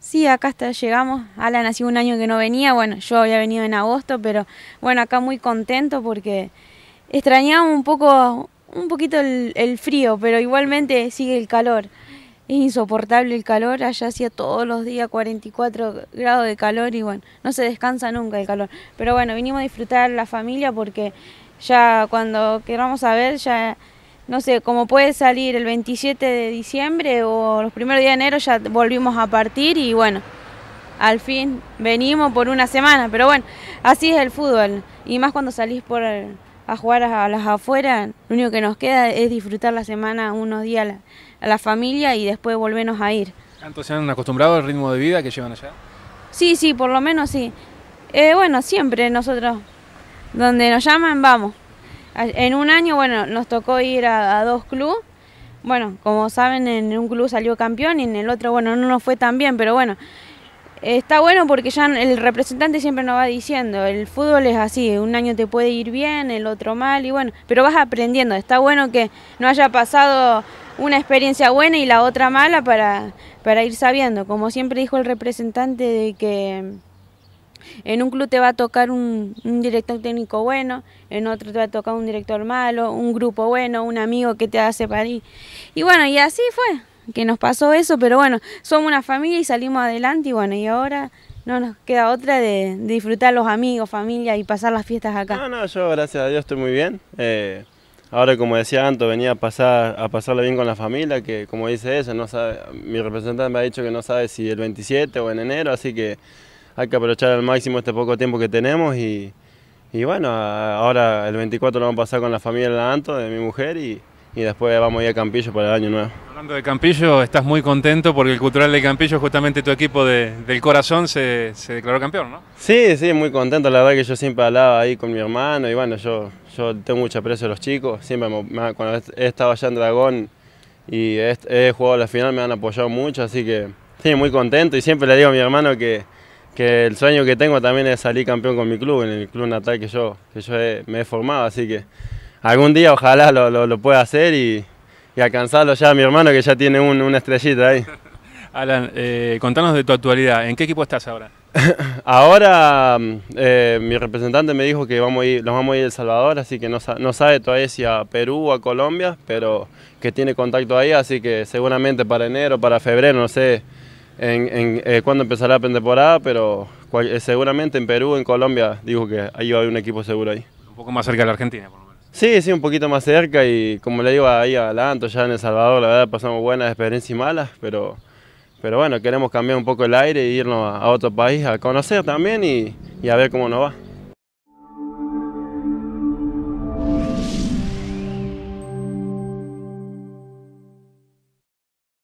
Sí, acá hasta llegamos. Alan hacía un año que no venía, bueno, yo había venido en agosto, pero bueno, acá muy contento porque extrañaba un poco, un poquito el, frío, pero igualmente sigue el calor. Es insoportable el calor, allá hacía todos los días 44 grados de calor y bueno, no se descansa nunca el calor. Pero bueno, vinimos a disfrutar la familia porque ya cuando queramos saber, ya no sé, como puede salir el 27 de diciembre o los primeros días de enero ya volvimos a partir y bueno, al fin venimos por una semana, pero bueno, así es el fútbol y más cuando salís por a jugar a las afueras, lo único que nos queda es disfrutar la semana unos días a la, familia y después volvernos a ir. ¿Entonces se han acostumbrado al ritmo de vida que llevan allá? Sí, sí, por lo menos sí. Eh, bueno, siempre nosotros, donde nos llaman, vamos. En un año, bueno, nos tocó ir a, dos clubes. Bueno, como saben, en un club salió campeón y en el otro, bueno, no nos fue tan bien, pero bueno, está bueno porque ya el representante siempre nos va diciendo, el fútbol es así, un año te puede ir bien, el otro mal, y bueno, pero vas aprendiendo, está bueno que no haya pasado una experiencia buena y la otra mala para, para ir sabiendo, como siempre dijo el representante de que en un club te va a tocar un, director técnico bueno, en otro te va a tocar un director malo, un grupo bueno, un amigo que te hace parir. Y bueno, y así fue que nos pasó eso, pero bueno, somos una familia y salimos adelante y bueno, y ahora no nos queda otra de, disfrutar los amigos, familia y pasar las fiestas acá. No, no, yo gracias a Dios estoy muy bien. Eh, ahora, como decía Anto, venía a, pasar, a pasarla bien con la familia, que como dice ella, no sabe, mi representante me ha dicho que no sabe si el 27 o en enero, así que hay que aprovechar al máximo este poco tiempo que tenemos y, bueno, ahora el 24 lo vamos a pasar con la familia de la Anto, de mi mujer, y, después vamos a ir a Campillo para el año nuevo. Hablando de Campillo, estás muy contento porque el Cultural de Campillo, justamente tu equipo del corazón, se, declaró campeón, ¿no? Sí, sí, muy contento. La verdad que yo siempre hablaba ahí con mi hermano y bueno, yo, yo tengo mucho aprecio a los chicos. Siempre cuando he estado allá en Dragón y he, he jugado la final me han apoyado mucho, así que sí, muy contento y siempre le digo a mi hermano que que el sueño que tengo también es salir campeón con mi club, en el club natal que yo, que yo me he formado, así que algún día ojalá lo, lo, pueda hacer y, y, alcanzarlo ya a mi hermano que ya tiene una estrellita ahí. Alan, eh, contanos de tu actualidad, ¿en qué equipo estás ahora? ahora mm, eh, mi representante me dijo que vamos a ir, los vamos a ir a El Salvador, así que no, no sabe todavía si a Perú o a Colombia, pero que tiene contacto ahí, así que seguramente para enero, para febrero, no sé, en, eh, cuándo empezará la pretemporada, pero eh, seguramente en Perú, en Colombia, digo que ahí va a haber un equipo seguro ahí. Un poco más cerca de la Argentina, por lo menos. Sí, sí, un poquito más cerca y como le digo ahí a ya en El Salvador, la verdad pasamos buenas experiencias y malas, pero, pero bueno, queremos cambiar un poco el aire e irnos a, otro país a conocer también y, y a ver cómo nos va.